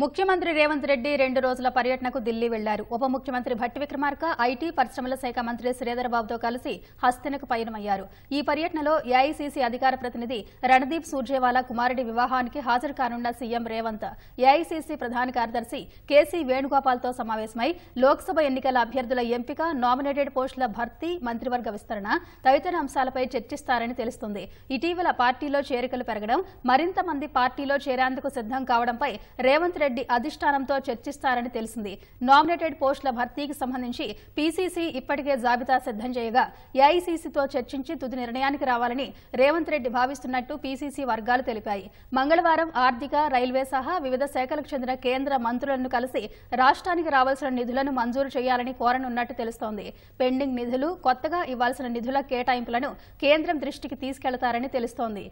ముఖ్యమంత్రి రేవంత్ రెడ్డి రెండు రోజుల పర్యటనకు ఢిల్లీ వెళ్లారు ఉప ముఖ్యమంత్రి భట్టి విక్రమార్క ఐటీ పరిశ్రమల శాఖ మంత్రి శ్రీధరబాబుతో కలిసి హస్తనకు పయనమయ్యారు ఈ పర్యటనలో ఏఐసీసీ అధికార ప్రతినిధి రణదీప్ సూర్జేవాలా కుమారుడి వివాహానికి హాజరు కానున్న సీఎం రేవంత్ ఏఐసీసీ ప్రధాన కార్యదర్శి కేసీ వేణుగోపాల్తో సమావేశమై లోక్సభ ఎన్నికల అభ్యర్థుల ఎంపిక నామినేటెడ్ పోస్టుల భర్తీ మంత్రివర్గ విస్తరణ తదితర అంశాలపై చర్చిస్తారని తెలుస్తుంది ఇటీవల పార్టీలో చేరికలు పెరగడం మరింత మంది పార్టీలో చేరేందుకు సిద్దం కావడంపై రేవంత్ రెడ్డి అధిష్టానంతో చర్చిస్తారని తెలిసింది నామినేటెడ్ పోస్టుల భర్తీకి సంబంధించి పీసీసీ ఇప్పటికే జాబితా సిద్దం చేయగా ఏఐసీసీతో చర్చించి తుది నిర్ణయానికి రావాలని రేవంత్ రెడ్డి భావిస్తున్నట్టు పీసీసీ వర్గాలు తెలిపాయి మంగళవారం ఆర్థిక రైల్వే సహా వివిధ శాఖలకు చెందిన కేంద్ర మంత్రులను కలిసి రాష్ట్రానికి రావాల్సిన నిధులను మంజూరు చేయాలని కోరనున్నట్టు తెలుస్తోంది పెండింగ్ నిధులు కొత్తగా ఇవ్వాల్సిన నిధుల కేటాయింపులను కేంద్రం దృష్టికి తీసుకెళ్తారని తెలుస్తోంది